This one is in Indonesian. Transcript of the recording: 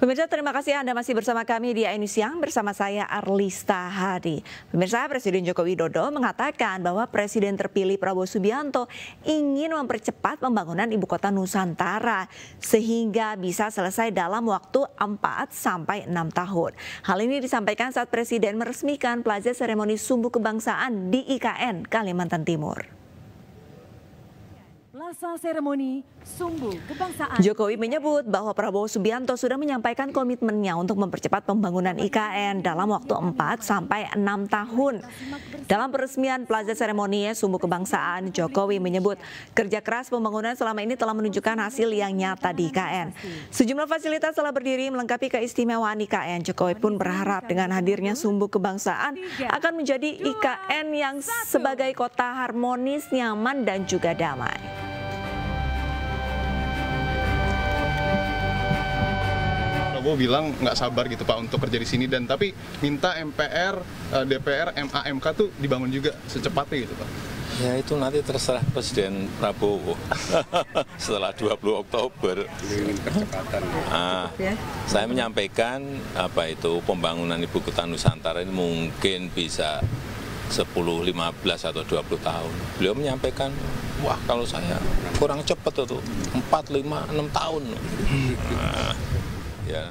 Pemirsa terima kasih Anda masih bersama kami di ini siang bersama saya Arlista Hadi. Pemirsa Presiden Joko Widodo mengatakan bahwa Presiden terpilih Prabowo Subianto ingin mempercepat pembangunan ibu kota Nusantara sehingga bisa selesai dalam waktu 4 sampai 6 tahun. Hal ini disampaikan saat Presiden meresmikan Plaza Seremoni Sumbu Kebangsaan di IKN Kalimantan Timur. Plaza Seremoni Sumbu Kebangsaan. Jokowi menyebut bahwa Prabowo Subianto sudah menyampaikan komitmennya untuk mempercepat pembangunan IKN dalam waktu 4 sampai 6 tahun. Dalam peresmian Plaza Seremoni Sumbu Kebangsaan, Jokowi menyebut kerja keras pembangunan selama ini telah menunjukkan hasil yang nyata di IKN. Sejumlah fasilitas telah berdiri melengkapi keistimewaan IKN. Jokowi pun berharap dengan hadirnya Sumbu Kebangsaan akan menjadi IKN yang sebagai kota harmonis, nyaman dan juga damai. Prabowo bilang nggak sabar gitu Pak untuk kerja di sini dan tapi minta MPR, eh, DPR, MAMK tuh dibangun juga secepatnya gitu Pak. Ya itu nanti terserah Presiden Prabowo setelah 20 Oktober. Ah, ya. saya menyampaikan apa itu pembangunan ibu kota Nusantara ini mungkin bisa 10, 15 atau 20 tahun. Beliau menyampaikan, wah kalau saya kurang cepat itu, 4, 5, 6 tahun. Nah, ya.